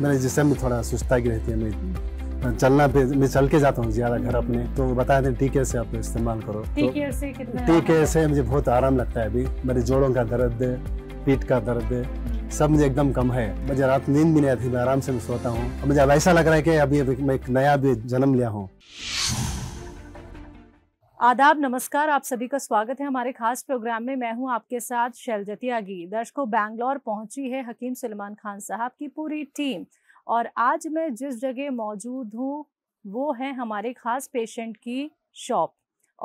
मेरे जिसम में थोड़ा सुस्तागी रहती है मैं चलना पे मैं चल के जाता हूँ ज़्यादा घर अपने तो बताए थे टीके से आप इस्तेमाल करो टीके से से मुझे बहुत आराम लगता है अभी मेरे जोड़ों का दर्द पीठ का दर्द सब मुझे एकदम कम है मुझे रात नींद भी नहीं आती मैं आराम से मैं सोता हूँ मुझे अब ऐसा लग रहा है कि अभी, अभी मैं एक नया भी जन्म लिया हूँ आदाब नमस्कार आप सभी का स्वागत है हमारे खास प्रोग्राम में मैं हूं आपके साथ शैलजतियागी दर्शकों बैंगलोर पहुंची है हकीम सलमान खान साहब की पूरी टीम और आज मैं जिस जगह मौजूद हूं वो है हमारे खास पेशेंट की शॉप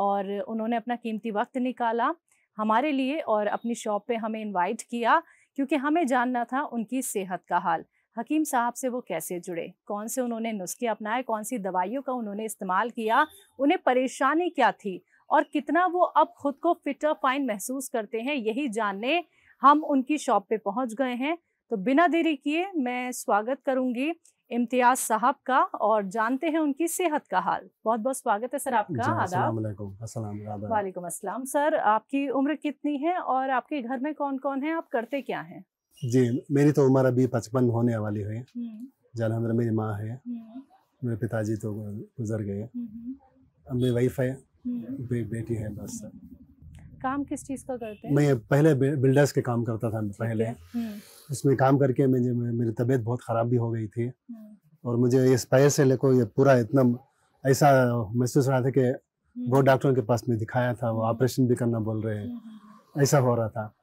और उन्होंने अपना कीमती वक्त निकाला हमारे लिए और अपनी शॉप पे हमें इनवाइट किया क्योंकि हमें जानना था उनकी सेहत का हाल हकीम साहब से वो कैसे जुड़े कौन से उन्होंने नुस्खे अपनाए कौन सी दवाइयों का उन्होंने इस्तेमाल किया उन्हें परेशानी क्या थी और कितना वो अब खुद को फिट और फाइन महसूस करते हैं यही जानने हम उनकी शॉप पे पहुंच गए हैं तो बिना देरी किए मैं स्वागत करूंगी इम्तियाज साहब का और जानते हैं उनकी सेहत का हाल बहुत बहुत स्वागत है सर आपका आदाब वालेकुम असलम सर आपकी उम्र कितनी है और आपके घर में कौन कौन है आप करते क्या हैं जी मेरी तो उम्र अभी पचपन होने वाली है जलहमद हम्म। मेरी माँ है हम्म। मेरे पिताजी तो गुजर गए हम्म, अब मेरी वाइफ है बे, बेटी है बस काम किस चीज़ का करते हैं मैं पहले बिल्डर्स के काम करता था पहले उसमें काम करके मुझे मेरी तबीयत बहुत ख़राब भी हो गई थी और मुझे इस पैर से लेकर ये पूरा इतना ऐसा महसूस रहा था कि वो डॉक्टरों के पास में दिखाया था वो ऑपरेशन भी करना बोल रहे हैं ऐसा हो रहा था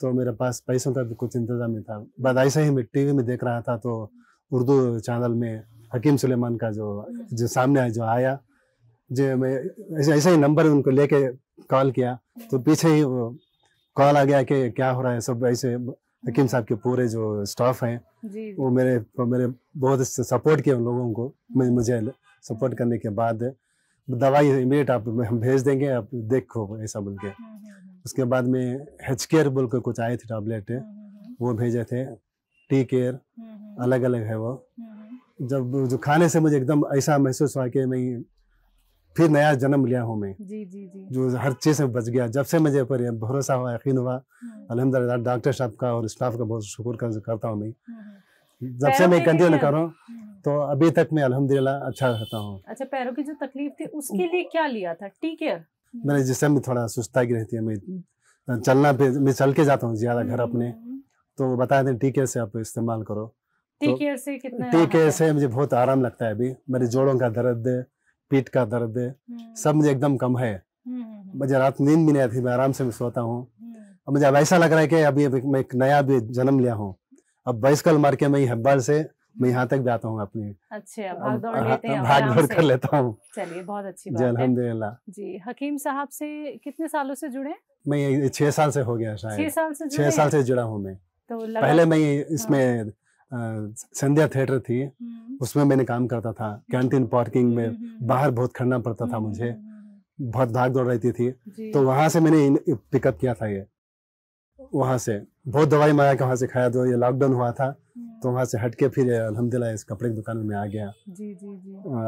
तो मेरे पास पैसों का तो भी कुछ इंतजाम नहीं था बाद ऐसे ही मैं टीवी में देख रहा था तो उर्दू चैनल में हकीम सुलेमान का जो जो सामने जो आया जो मैं ऐसा ही नंबर उनको लेके कॉल किया तो पीछे ही वो कॉल आ गया कि क्या हो रहा है सब ऐसे हकीम साहब के पूरे जो स्टाफ हैं वो मेरे मेरे बहुत सपोर्ट किया उन लोगों को मुझे सपोर्ट करने के बाद दवाई इमीडिएट आप हम भेज देंगे आप देखो ऐसा बोल के हम्म, हम्म, हम्म। उसके बाद में हेच केयर बोल के कुछ आए थे टैबलेट वो भेजे थे टी केयर अलग अलग है वो जब जो खाने से मुझे एकदम ऐसा महसूस हुआ कि मैं फिर नया जन्म लिया हूँ मैं जी जी जी जो हर चीज़ से बच गया जब से मुझे पर भरोसा हुआ यकीन हुआ अलहमदिल्ला डॉक्टर साहब का और स्टाफ का बहुत शुक्र करता हूँ मैं जब से मैं कंटिन्यू कर रहा हूँ तो अभी तक मैं अलहमदिल्ला अच्छा रहता हूँ अच्छा पैरों की जो तकलीफ थी उसके लिए क्या लिया था टी केयर मेरे जिसम में थोड़ा सुस्ता की रहती है मैं चलना पे मैं चल के जाता हूँ ज़्यादा घर अपने हम्म। तो बता दें टीके से आप इस्तेमाल करो टीके तो से कितना से मुझे बहुत आराम लगता है अभी मेरे जोड़ों का दर्द पीठ का दर्द हम्म। सब मुझे एकदम कम है हम्म, मुझे रात नींद भी नहीं आती मैं आराम से मैं सोता हूँ मुझे अब ऐसा लग रहा है कि अभी, अभी मैं एक नया भी जन्म लिया हूँ अब बाइसकल मार के मैं हब्बाल से मैं यहाँ तक जाता हूँ अपनी अच्छा, भाग दौड़ हाँ, कर लेता हूँ चलिए बहुत अच्छी बात अलहमदिल्ला जी हकीम साहब से कितने सालों से जुड़े मैं छह साल से हो गया शायद छह साल से छह साल से जुड़ा हूँ मैं तो पहले मैं तो- इसमें हाँ। संध्या थिएटर थी हम्म। उसमें मैंने काम करता था अच्छा। कैंटीन पार्किंग में हम्म, हम्म, बाहर बहुत खड़ना पड़ता था मुझे बहुत भाग दौड़ रहती थी तो वहाँ से मैंने पिकअप किया था ये वहाँ से बहुत दवाई माया के वहाँ से खाया तो ये लॉकडाउन हुआ था तो हम्म। वहाँ से हट के फिर अलहमदिल्ला इस कपड़े की दुकान में आ गया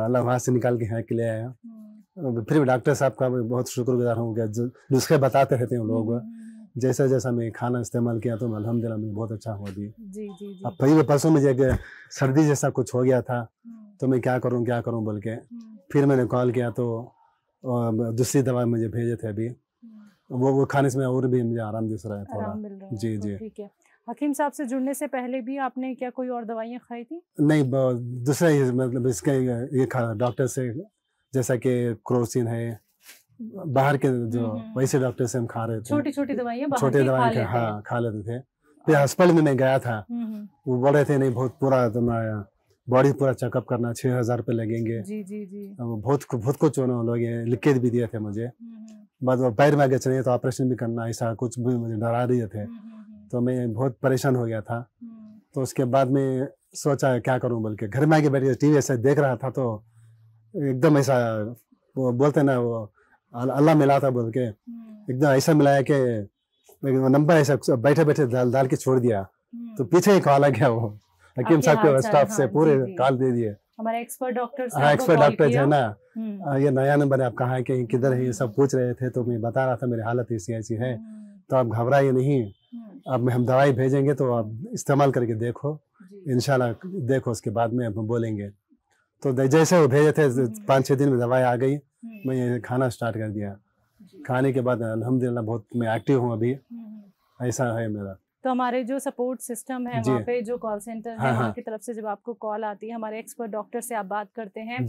अल्लाह वहाँ से निकाल के यहाँ के लिए आया हम्म। फिर डॉक्टर साहब का मैं बहुत शुक्रगुजार हूँ जो नुस्खे बताते रहते हैं लोग हम्म। जैसा जैसा मैं खाना इस्तेमाल किया तो अलहमदिल्ला मैं बहुत अच्छा हो दी अब पहले परसों मुझे सर्दी जैसा कुछ हो गया था तो मैं क्या करूँ क्या करूँ बोल के फिर मैंने कॉल किया तो दूसरी दवा मुझे भेजे थे अभी वो वो खाने से और भी मुझे आराम दिख रहा है थोड़ा जी तो जी ठीक है हकीम साहब से जुड़ने से पहले भी आपने क्या कोई और दवाइयाँ खाई थी नहीं दूसरा मतलब इसके ये खा डॉक्टर से जैसा कि क्रोसिन है बाहर के जो हम्म, हम्म। वैसे डॉक्टर से हम खा रहे थे छोटी छोटी दवाइयाँ छोटे दवाइयाँ हाँ खा लेते थे फिर हॉस्पिटल में मैं गया था हम्म, वो बोल रहे थे नहीं बहुत पूरा तुम्हारा बॉडी पूरा चेकअप करना छः हजार रुपये लगेंगे जी जी जी बहुत बहुत कुछ उन्होंने लोग लिख भी दिए थे मुझे बाद पैर में आगे चले तो ऑपरेशन भी करना ऐसा कुछ भी मुझे डरा रहे थे हम्म, हम्म, हम्म। तो मैं बहुत परेशान हो गया था तो उसके बाद में सोचा क्या करूं के घर में आगे बैठ गया टीवी ऐसे देख रहा था तो एकदम ऐसा वो बोलते ना वो अल्लाह मिला था बोल के एकदम ऐसा मिलाया कि नंबर ऐसा बैठे बैठे दाल दाल के छोड़ दिया तो पीछे ही कॉल आ गया वो हकीम साहब के स्टाफ से हाँ, पूरे कॉल दे दिए हमारे एक्सपर्ट डॉक्टर हाँ एक्सपर्ट हम्म। डॉक्टर ये नया नंबर है आप कहा है कि किधर है ये सब पूछ रहे थे तो मैं बता रहा था मेरी हालत ऐसी ऐसी है हम्म। तो आप घबराइए नहीं हम्म। अब हम दवाई भेजेंगे तो आप इस्तेमाल करके देखो इनशाला देखो उसके बाद में हम बोलेंगे तो जैसे वो भेजे थे पाँच छः दिन में दवाई आ गई मैं ये खाना स्टार्ट कर दिया खाने के बाद अलहमदिल्ला बहुत मैं एक्टिव हूँ अभी ऐसा है मेरा तो हमारे जो सपोर्ट सिस्टम है वहाँ पे जो कॉल सेंटर है हाँ, हाँ, की तरफ से जब आपको कॉल आती है हमारे एक्सपर्ट डॉक्टर से आप बात करते हैं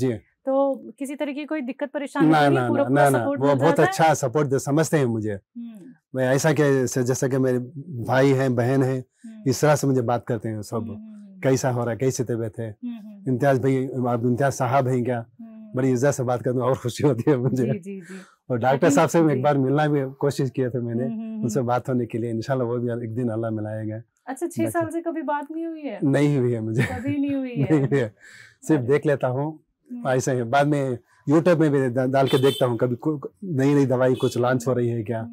तो किसी तरह की कोई दिक्कत परेशानी ना, ना, पूरा ना, ना, सपोर्ट वो बहुत अच्छा सपोर्ट समझते हैं मुझे हम्म। मैं ऐसा के जैसा कि मेरे भाई हैं बहन हैं हम्म। इस तरह से मुझे बात करते हैं सब हम्म, कैसा हो रहा है कैसी तबियत है इम्तियाज भाई इम्तियाज साहब हैं क्या बड़ी इज्जत से बात करते हैं और खुशी होती है मुझे जी, जी, जी। और डॉक्टर साहब से एक बार मिलना भी कोशिश किया था मैंने हम्म, हम्म, उनसे हम्म। बात होने के लिए इनशाला वो भी एक दिन अल्लाह मिलाएगा अच्छा छह साल से कभी बात नहीं हुई है नहीं हुई है मुझे कभी नहीं हुई है, नहीं हुई है। सिर्फ देख लेता हूँ ऐसा ही बाद में यूट्यूब में भी डाल के देखता हूँ कभी नई नई दवाई कुछ लॉन्च हो रही है क्या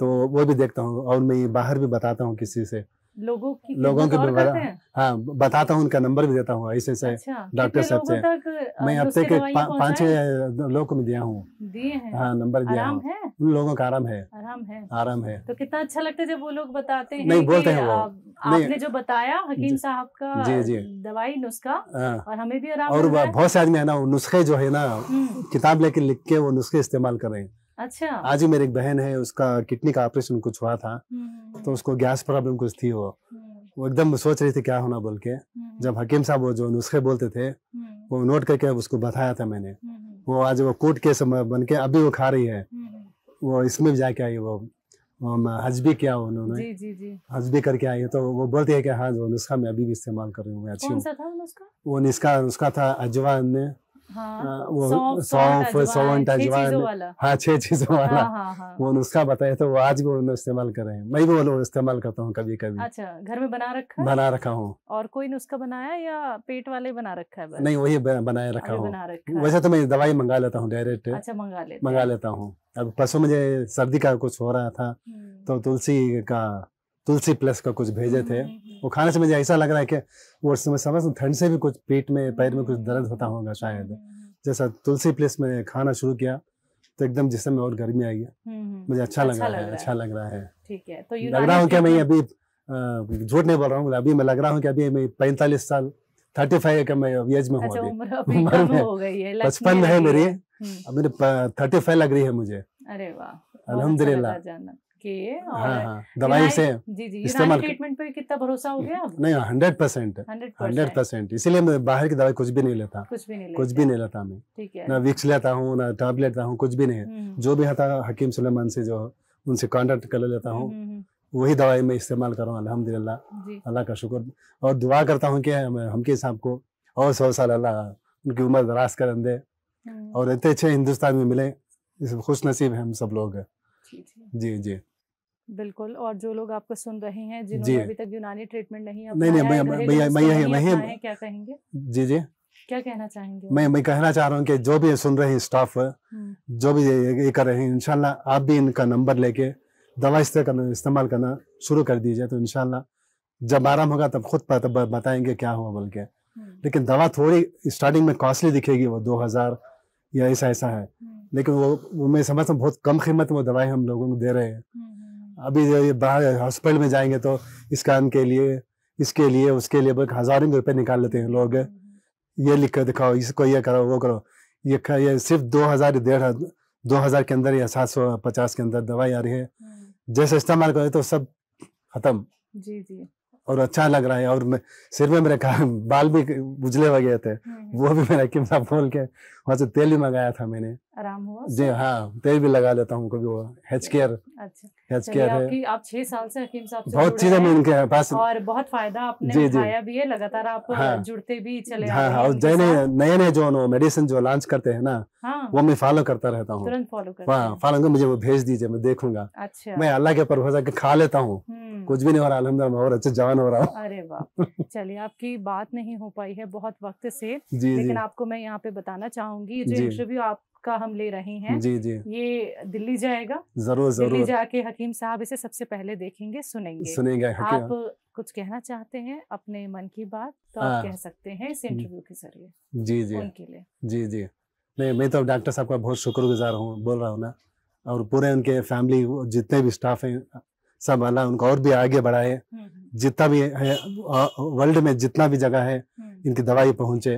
तो वो भी देखता हूँ और मैं बाहर भी बताता हूँ किसी से लोगों की लोगों के हाँ बताता हूँ उनका नंबर भी देता हूँ ऐसे ऐसे डॉक्टर अच्छा, तो साहब से मैं अब तक पाँच छह लोगों को दिया हूँ हाँ नंबर दिया हूँ उन लोगों का आराम है आराम है आराम है तो कितना अच्छा लगता है जब वो लोग बताते हैं नहीं बोलते हैं वो आपने जो बताया हकीम साहब का जी जी दवाई नुस्खा हाँ। और हमें भी आराम और बहुत से आदमी है ना नुस्खे जो है ना हम्म। किताब लेके लिख के वो नुस्खे इस्तेमाल कर रहे हैं अच्छा आज ही मेरी एक बहन है उसका किडनी का ऑपरेशन कुछ हुआ था हम्म। तो उसको गैस प्रॉब्लम कुछ थी वो हम्म। वो एकदम सोच रही थी क्या होना बोल के हम्म। जब हकीम साहब वो जो नुस्खे बोलते थे वो नोट करके उसको बताया था मैंने वो आज वो कोर्ट के बन के अभी वो खा रही है वो इसमें भी जाके आई वो हज भी किया उन्होंने जी, जी, हज भी करके आई तो वो बोलती है कि हाँ जो नुस्खा मैं अभी भी इस्तेमाल कर रही हूँ अच्छी वो नुस्खा नुस्खा था अजवा ने हाँ, हाँ, वो हाँ छह चीजों हाँ, वाला हाँ, हाँ, वो नुस्खा बताया तो वो आज भी उन्होंने इस्तेमाल कर रहे हैं मैं भी वो लोग इस्तेमाल करता हूँ कभी कभी अच्छा घर में बना रखा बना रखा हूँ और कोई नुस्खा बनाया या पेट वाले बना रखा है नहीं वही बनाए रखा हूँ वैसे तो मैं दवाई मंगा लेता हूँ डायरेक्ट अच्छा, मंगा लेता मंगा लेता हूँ अब परसों मुझे सर्दी का कुछ हो रहा था हम्म। तो तुलसी का तुलसी प्लस का कुछ भेजे थे हम्म, हम्म, हम्म। वो खाने से मुझे ऐसा लग रहा है कि वो समय समझ ठंड से भी कुछ पेट में पैर में कुछ दर्द होता होगा शायद जैसा तुलसी प्लस में खाना शुरू किया तो एकदम जिससे मैं और गर्मी आई है मुझे अच्छा, अच्छा लग रहा अच्छा है अच्छा लग रहा है ठीक है तो लग रहा हूँ क्या मैं अभी झूठ नहीं बोल रहा हूँ अभी मैं लग रहा हूँ कि अभी मैं पैंतालीस साल थर्टी फाइव का मैं एज में हूँ अच्छा, उम्र में बचपन है मेरी अब मेरी थर्टी फाइव लग रही है मुझे अरे वाह अच्छा अलहमदुल्ला के हाँ हाँ दवाई से जी जी ट्रीटमेंट ट्रीटमेन पे कितना भरोसा हो गया नहीं हाँ, हंड्रेड परसेंट हंड्रेड परसेंट इसीलिए मैं बाहर की दवाई कुछ भी नहीं लेता कुछ भी नहीं कुछ भी नहीं लेता मैं ठीक है ना विक्स लेता हूँ ना टैब लेता हूँ कुछ भी नहीं हम्म। जो भी आता हकीम सुलेमान से जो उनसे कॉन्टेक्ट कर लेता हूँ हम्म, हम्म, वही दवाई मैं इस्तेमाल कर रहा हूँ अलहमदिल्ला अल्लाह का शुक्र और दुआ करता हूँ कि के साहब को और सौ साल अल्लाह उनकी उम्र दराज कर दे और इतने अच्छे हिंदुस्तान में मिले खुश नसीब है हम सब लोग जी जी जी बिल्कुल और जो लोग आपको सुन रहे हैं जिन्होंने अभी तक यूनानी ट्रीटमेंट नहीं नहीं नहीं मैं तो मैं मैं क्या कहेंगे जी जी क्या कहना चाहेंगे मैं मैं कहना चाह रहा हूँ कि जो भी सुन रहे हैं स्टाफ हम्म। जो भी ये कर रहे हैं इनशाला आप भी इनका नंबर लेके दवा इस्तेमाल करना शुरू कर दीजिए तो इनशाला जब आराम होगा तब खुद बताएंगे क्या हुआ बोल के हम्म। लेकिन दवा थोड़ी स्टार्टिंग में कॉस्टली दिखेगी वो दो हजार या ऐसा ऐसा है हम्म। लेकिन वो, मैं समझता हूँ बहुत कम कीमत में दवाई हम लोगों को दे रहे हैं अभी बाहर हॉस्पिटल में जाएंगे तो इस काम के लिए इसके लिए उसके लिए हजारों रुपये निकाल लेते हैं लोग हम्म। ये लिख कर दिखाओ इसको ये करो वो करो ये ये सिर्फ दो हजार डेढ़ दो हजार के अंदर या सात सौ पचास के अंदर दवाई आ रही है हम्म। जैसे इस्तेमाल करें तो सब खत्म जी जी और अच्छा लग रहा है और मैं, सिर में मेरे बाल भी उजले हो गए थे हम्म, वो भी मेरा किमरा बोल के वहां से तेल भी मंगाया था मैंने आराम हुआ जी हाँ तेल भी लगा लेता हूँ कभी वो हेच केयर अच्छा हेच केयर है आपकी आप छह साल से हकीम साहब से बहुत चीजें मैं उनके पास और बहुत फायदा आपने जी, जी. भी है लगातार आप हाँ, जुड़ते भी चले हाँ, हाँ, और जैने नए नए जो मेडिसिन जो लॉन्च करते हैं ना हाँ, वो मैं फॉलो करता रहता हूँ तुरंत फॉलो करता हाँ, मुझे वो भेज दीजिए मैं देखूंगा अच्छा मैं अल्लाह के पर खा लेता हूँ हम्म। कुछ भी नहीं हो रहा अलहमद और अच्छे जवान हो रहा हूँ जवाब चलिए आपकी बात नहीं हो पाई है बहुत वक्त से जी, लेकिन जी. आपको मैं यहाँ पे बताना चाहूंगी जो इंटरव्यू आप का हम ले रहे हैं जी जी ये दिल्ली जाएगा जरूर जरूर दिल्ली जाके हकीम साहब इसे सबसे पहले देखेंगे सुनेंगे सुनेंगे हाँ, आप कुछ कहना चाहते हैं अपने मन की बात तो आप हाँ। कह सकते हैं इस इंटरव्यू के जरिए जी जी उनके लिए जी जी नहीं मैं तो डॉक्टर साहब का बहुत शुक्रगुजार हूँ बोल रहा हूँ ना और पूरे उनके फैमिली जितने भी स्टाफ हैं संभाला उनको और भी आगे बढ़ाए हम्म, हम्म। जितना भी है वर्ल्ड में जितना भी जगह है हम्म। इनकी दवाई पहुंचे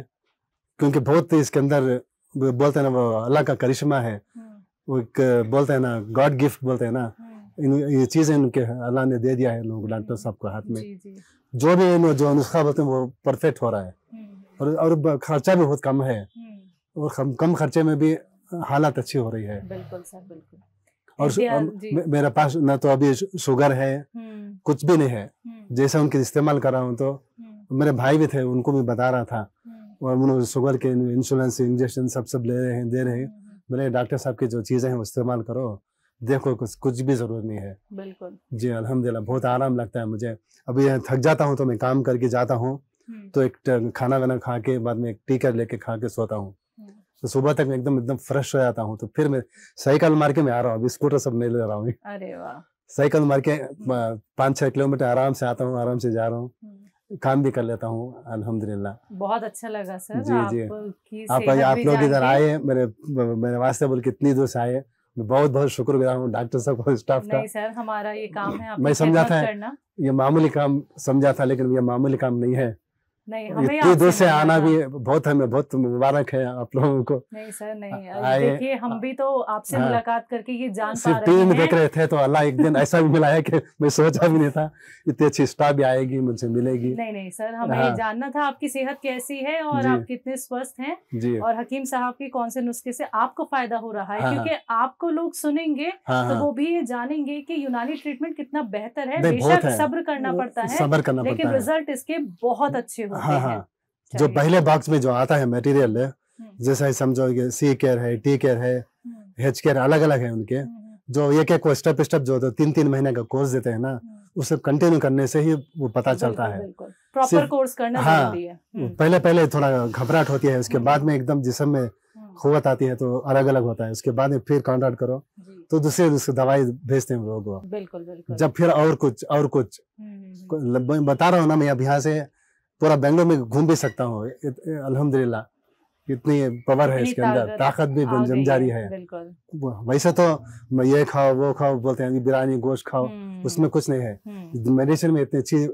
क्योंकि बहुत इसके अंदर बोलते हैं ना वो अल्लाह का करिश्मा है वो एक बोलते हैं ना गॉड गिफ्ट बोलते हैं ना इन ये चीज़ें इनके अल्लाह ने दे दिया है लोग डॉक्टर साहब को हाथ में जो भी इन जो नुस्खा बोलते हैं वो परफेक्ट हो रहा है और और खर्चा भी बहुत कम है और कम कम खर्चे में भी हालत अच्छी हो रही है बिल्कुल सर बिल्कुल और मेरे पास ना तो अभी शुगर है कुछ भी नहीं है जैसे उनके इस्तेमाल कर रहा हूँ तो मेरे भाई भी थे उनको भी बता रहा था और उन्होंने शुगर के इंसुलेंस इंजेक्शन सब सब ले रहे हैं दे रहे हैं मेरे डॉक्टर साहब की जो चीज़ें हैं वो इस्तेमाल करो देखो कुछ कुछ भी जरूरत नहीं है बिल्कुल जी अलहमदिल्ला बहुत आराम लगता है मुझे अभी थक जाता हूँ तो मैं काम करके जाता हूँ तो एक खाना वाना खा के बाद में एक टीकर लेके खा के सोता हूँ तो सुबह तक मैं एकदम एकदम फ्रेश हो जाता हूँ तो फिर मैं साइकिल मार के मैं आ रहा हूँ अभी स्कूटर सब नहीं ले रहा हूँ साइकिल मार के पाँच छह किलोमीटर आराम से आता हूँ आराम से जा रहा हूँ हम्म। काम भी कर लेता हूँ अलहमदुल्ला बहुत अच्छा लगा सर जी जी आप आप लोग इधर आए मेरे मेरे वास्ते बोल के इतनी दूर से आए मैं बहुत बहुत शुक्रगुजार हूँ डॉक्टर साहब और स्टाफ का सर हमारा ये काम है मैं समझा था ये मामूली काम समझा था लेकिन ये मामूली काम नहीं है नहीं हमें दूर से आना भी बहुत हमें बहुत मुबारक है आप लोगों को नहीं सर नहीं देखिए हम भी तो आपसे हाँ। मुलाकात करके ये जान रहे हैं में देख रहे थे तो अल्लाह एक दिन ऐसा भी मिला है कि मैं सोचा भी नहीं था इतनी अच्छी स्टाफ भी आएगी मुझसे मिलेगी नहीं नहीं सर हमें हाँ, जानना था आपकी सेहत कैसी है और आप कितने स्वस्थ हैं और हकीम साहब के कौन से नुस्खे से आपको फायदा हो रहा है हाँ, हाँ। क्योंकि आपको लोग सुनेंगे तो वो भी ये जानेंगे की यूनानी ट्रीटमेंट कितना बेहतर है बेशक सब्र करना पड़ता है लेकिन रिजल्ट इसके बहुत अच्छे हो होते हाँ, हैं हाँ। जो पहले बॉक्स में जो आता है मटेरियल हम्म। है जैसे समझो सी केयर है टी हम्म। केयर है हेच केयर अलग अलग है उनके हम्म, जो एक एक स्टेप स्टेप जो होता तो है तीन तीन महीने का कोर्स देते हैं ना उसे कंटिन्यू करने से ही वो पता चलता है प्रॉपर कोर्स करना हाँ है। पहले पहले थोड़ा घबराहट होती है उसके बाद में एकदम जिसम में खुवत आती है तो अलग अलग होता है उसके बाद में फिर कॉन्ट्रैक्ट करो तो दूसरे दूसरे दवाई भेजते हैं लोग बिल्कुल बिल्कुल जब फिर और कुछ और कुछ बता रहा हूँ ना मैं अब यहाँ से पूरा बेंगलोर में घूम भी सकता हूँ अलहमदिल्ला इतनी पावर है इसके अंदर ताकत भी जम रही है वैसे तो ये खाओ वो खाओ बोलते हैं बिरयानी गोश्त खाओ हम्म। उसमें कुछ नहीं है हम्म। मेडिसिन में इतनी अच्छी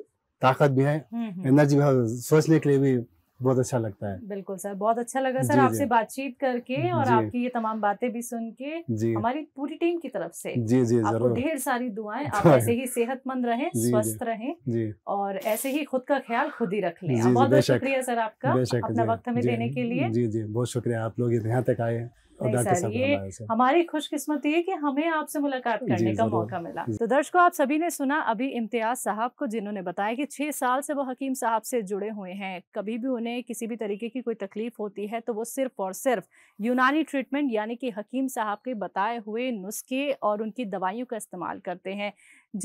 ताकत भी है हम्म, एनर्जी भी सोचने के लिए भी बहुत अच्छा लगता है बिल्कुल सर बहुत अच्छा लगा सर आपसे बातचीत करके और आपकी ये तमाम बातें भी सुन के हमारी पूरी टीम की तरफ से जी जी जरूर ढेर सारी दुआएं आप ऐसे ही सेहतमंद रहें स्वस्थ रहें और ऐसे ही खुद का ख्याल खुद ही रख लें बहुत बहुत शुक्रिया सर आपका अपना वक्त हमें देने के लिए जी जी बहुत शुक्रिया आप लोग यहाँ तक आए और डॉक्टर ये हमारी खुशकिस्मती है कि हमें आपसे मुलाकात करने का मौका मिला तो दर्शकों आप सभी ने सुना अभी इम्तियाज साहब को जिन्होंने बताया कि छह साल से वो हकीम साहब से जुड़े हुए हैं कभी भी उन्हें किसी भी तरीके की कोई तकलीफ होती है तो वो सिर्फ और सिर्फ यूनानी ट्रीटमेंट यानी कि हकीम साहब के बताए हुए नुस्खे और उनकी दवाइयों का इस्तेमाल करते हैं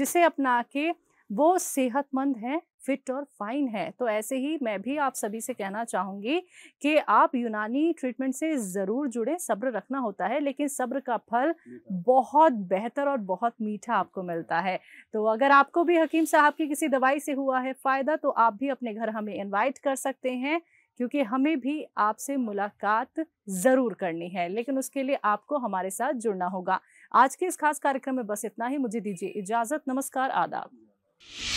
जिसे अपना के वो सेहतमंद हैं फिट और फाइन है तो ऐसे ही मैं भी आप सभी से कहना चाहूँगी कि आप यूनानी ट्रीटमेंट से ज़रूर जुड़े सब्र रखना होता है लेकिन सब्र का फल बहुत बेहतर और बहुत मीठा आपको मिलता है तो अगर आपको भी हकीम साहब की किसी दवाई से हुआ है फ़ायदा तो आप भी अपने घर हमें इन्वाइट कर सकते हैं क्योंकि हमें भी आपसे मुलाकात ज़रूर करनी है लेकिन उसके लिए आपको हमारे साथ जुड़ना होगा आज के इस खास कार्यक्रम में बस इतना ही मुझे दीजिए इजाज़त नमस्कार आदाब